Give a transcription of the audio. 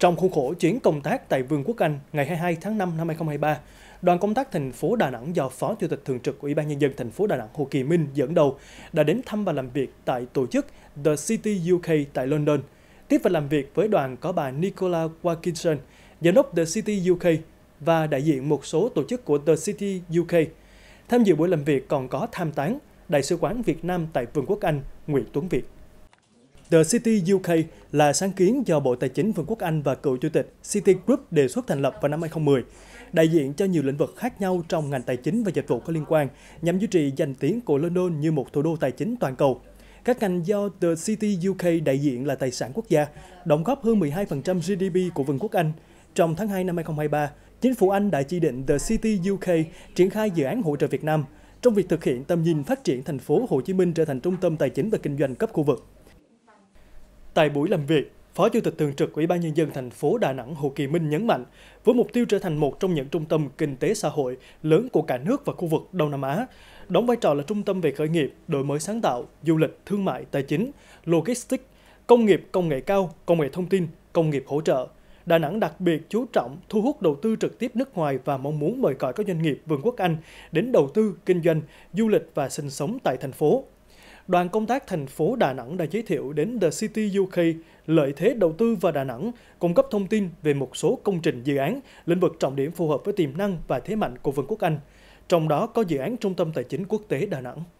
Trong khuôn khổ chuyến công tác tại Vương quốc Anh ngày 22 tháng 5 năm 2023, đoàn công tác thành phố Đà Nẵng do Phó Chủ tịch Thường trực Ủy ban Nhân dân thành phố Đà Nẵng Hồ Kỳ Minh dẫn đầu đã đến thăm và làm việc tại tổ chức The City UK tại London. Tiếp và làm việc với đoàn có bà Nicola Wilkinson, giám đốc The City UK và đại diện một số tổ chức của The City UK. Tham dự buổi làm việc còn có tham tán Đại sứ quán Việt Nam tại Vương quốc Anh Nguyễn Tuấn Việt. The City UK là sáng kiến do Bộ Tài chính Vương quốc Anh và cựu chủ tịch City Group đề xuất thành lập vào năm 2010, đại diện cho nhiều lĩnh vực khác nhau trong ngành tài chính và dịch vụ có liên quan, nhằm duy trì danh tiếng của London như một thủ đô tài chính toàn cầu. Các ngành do The City UK đại diện là tài sản quốc gia, đóng góp hơn 12% GDP của Vương quốc Anh. Trong tháng 2 năm 2023, chính phủ Anh đã chỉ định The City UK triển khai dự án hỗ trợ Việt Nam trong việc thực hiện tầm nhìn phát triển thành phố Hồ Chí Minh trở thành trung tâm tài chính và kinh doanh cấp khu vực. Tại buổi làm việc, Phó Chủ tịch Thường trực Ủy ban Nhân dân thành phố Đà Nẵng Hồ Kỳ Minh nhấn mạnh, với mục tiêu trở thành một trong những trung tâm kinh tế xã hội lớn của cả nước và khu vực Đông Nam Á, đóng vai trò là trung tâm về khởi nghiệp, đổi mới sáng tạo, du lịch, thương mại, tài chính, logistics, công nghiệp công nghệ cao, công nghệ thông tin, công nghiệp hỗ trợ. Đà Nẵng đặc biệt chú trọng thu hút đầu tư trực tiếp nước ngoài và mong muốn mời gọi các doanh nghiệp Vương quốc Anh đến đầu tư, kinh doanh, du lịch và sinh sống tại thành phố đoàn công tác thành phố Đà Nẵng đã giới thiệu đến The City UK lợi thế đầu tư vào Đà Nẵng, cung cấp thông tin về một số công trình dự án, lĩnh vực trọng điểm phù hợp với tiềm năng và thế mạnh của Vương quốc Anh. Trong đó có dự án Trung tâm Tài chính Quốc tế Đà Nẵng.